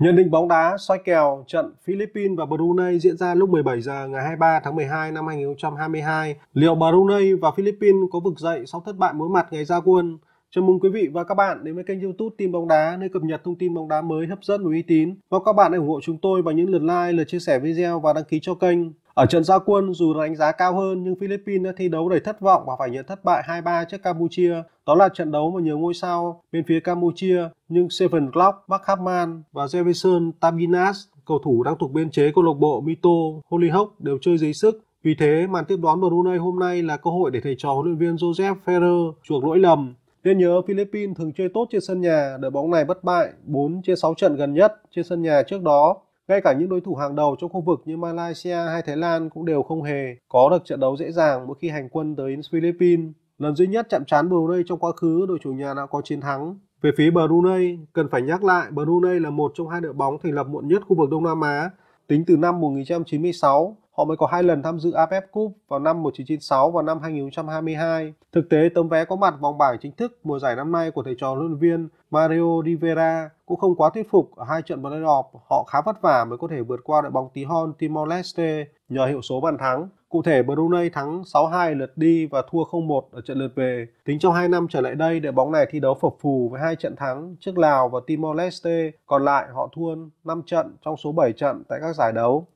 Nhận định bóng đá soi kèo trận Philippines và Brunei diễn ra lúc 17 giờ ngày 23 tháng 12 năm 2022. Liệu Brunei và Philippines có vực dậy sau thất bại mối mặt ngày ra quân? Chào mừng quý vị và các bạn đến với kênh youtube Team Bóng Đá nơi cập nhật thông tin bóng đá mới hấp dẫn và uy tín. Và các bạn hãy ủng hộ chúng tôi bằng những lượt like, lượt chia sẻ video và đăng ký cho kênh. Ở trận gia quân dù đánh giá cao hơn nhưng Philippines đã thi đấu đầy thất vọng và phải nhận thất bại 2-3 trước Campuchia. Đó là trận đấu mà nhiều ngôi sao bên phía Campuchia nhưng Seven Glock, Mark Hapman và Jefferson Tabinas, cầu thủ đang thuộc biên chế câu lạc bộ Mito Hollyhock đều chơi dưới sức. Vì thế, màn tiếp đón Brunei hôm nay là cơ hội để thầy trò huấn luyện viên Joseph Ferrer chuộc lỗi lầm. Nên nhớ Philippines thường chơi tốt trên sân nhà, đội bóng này bất bại 4 trên 6 trận gần nhất trên sân nhà trước đó ngay cả những đối thủ hàng đầu trong khu vực như Malaysia hay Thái Lan cũng đều không hề có được trận đấu dễ dàng mỗi khi hành quân tới Philippines. Lần duy nhất chạm trán Brunei trong quá khứ, đội chủ nhà đã có chiến thắng. Về phía Brunei, cần phải nhắc lại Brunei là một trong hai đội bóng thành lập muộn nhất khu vực Đông Nam Á, tính từ năm 1996 Họ mới có hai lần tham dự AFF e Cup vào năm 1996 và năm 2022. Thực tế, tấm vé có mặt vòng bảng chính thức mùa giải năm nay của thầy trò huấn luyện viên Mario Rivera cũng không quá thuyết phục ở hai trận playoff. Họ khá vất vả mới có thể vượt qua đội bóng tí hon Timor Leste nhờ hiệu số bàn thắng. Cụ thể Brunei thắng 6-2 lượt đi và thua 0-1 ở trận lượt về. Tính trong 2 năm trở lại đây, đội bóng này thi đấu phập phù với hai trận thắng trước Lào và Timor Leste. Còn lại họ thua 5 trận trong số 7 trận tại các giải đấu.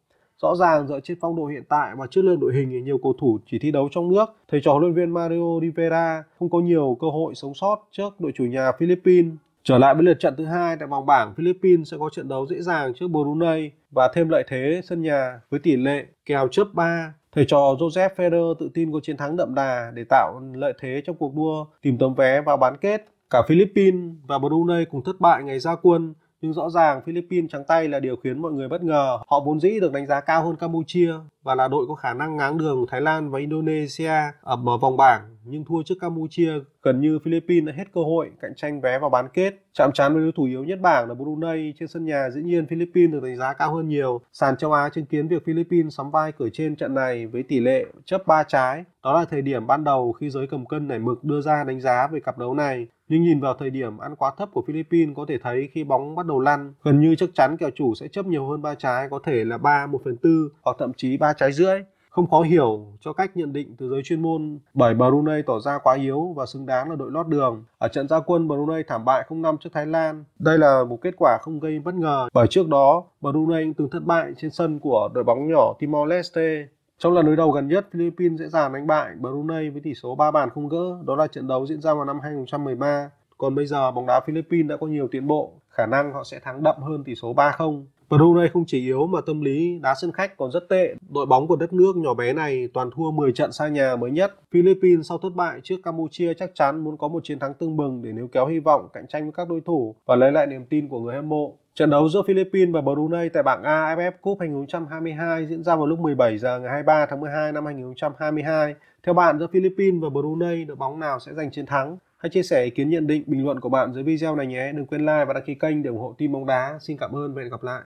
Rõ ràng dựa trên phong độ hiện tại và chất lượng đội hình thì nhiều cầu thủ chỉ thi đấu trong nước, thầy trò huấn luyện viên Mario Rivera không có nhiều cơ hội sống sót trước đội chủ nhà Philippines. Trở lại với lượt trận thứ hai tại vòng bảng, Philippines sẽ có trận đấu dễ dàng trước Brunei và thêm lợi thế sân nhà với tỷ lệ kèo chấp 3. Thầy trò Joseph Ferrer tự tin có chiến thắng đậm đà để tạo lợi thế trong cuộc đua tìm tấm vé vào bán kết. Cả Philippines và Brunei cùng thất bại ngày ra quân nhưng rõ ràng Philippines trắng tay là điều khiến mọi người bất ngờ. Họ vốn dĩ được đánh giá cao hơn Campuchia và là đội có khả năng ngáng đường Thái Lan và Indonesia ở vòng bảng nhưng thua trước Campuchia gần như Philippines đã hết cơ hội cạnh tranh vé vào bán kết. Chạm trán với đối thủ yếu nhất bảng là Brunei trên sân nhà dĩ nhiên Philippines được đánh giá cao hơn nhiều. Sàn châu Á chứng kiến việc Philippines sắm vai cửa trên trận này với tỷ lệ chấp ba trái. Đó là thời điểm ban đầu khi giới cầm cân nảy mực đưa ra đánh giá về cặp đấu này. Nhưng nhìn vào thời điểm ăn quá thấp của Philippines có thể thấy khi bóng bắt đầu lăn, gần như chắc chắn kèo chủ sẽ chấp nhiều hơn ba trái có thể là 3, 1 phần 4 hoặc thậm chí 3 trái rưỡi không khó hiểu cho cách nhận định từ giới chuyên môn bởi Brunei tỏ ra quá yếu và xứng đáng là đội lót đường. Ở trận gia quân Brunei thảm bại 0-5 trước Thái Lan. Đây là một kết quả không gây bất ngờ bởi trước đó Brunei từng thất bại trên sân của đội bóng nhỏ Timor Leste. Trong lần đối đầu gần nhất, Philippines dễ dàng đánh bại Brunei với tỷ số 3 bàn không gỡ. Đó là trận đấu diễn ra vào năm 2013. Còn bây giờ bóng đá Philippines đã có nhiều tiến bộ, khả năng họ sẽ thắng đậm hơn tỷ số 3-0 Brunei không chỉ yếu mà tâm lý đá sân khách còn rất tệ. Đội bóng của đất nước nhỏ bé này toàn thua 10 trận xa nhà mới nhất. Philippines sau thất bại trước Campuchia chắc chắn muốn có một chiến thắng tương bừng để níu kéo hy vọng cạnh tranh với các đối thủ và lấy lại niềm tin của người hâm mộ. Trận đấu giữa Philippines và Brunei tại bảng A AFF Cup 2022 diễn ra vào lúc 17 giờ ngày 23 tháng 12 năm 2022. Theo bạn giữa Philippines và Brunei, đội bóng nào sẽ giành chiến thắng? Hãy chia sẻ ý kiến nhận định, bình luận của bạn dưới video này nhé. Đừng quên like và đăng ký kênh để ủng hộ team bóng đá. Xin cảm ơn và hẹn gặp lại.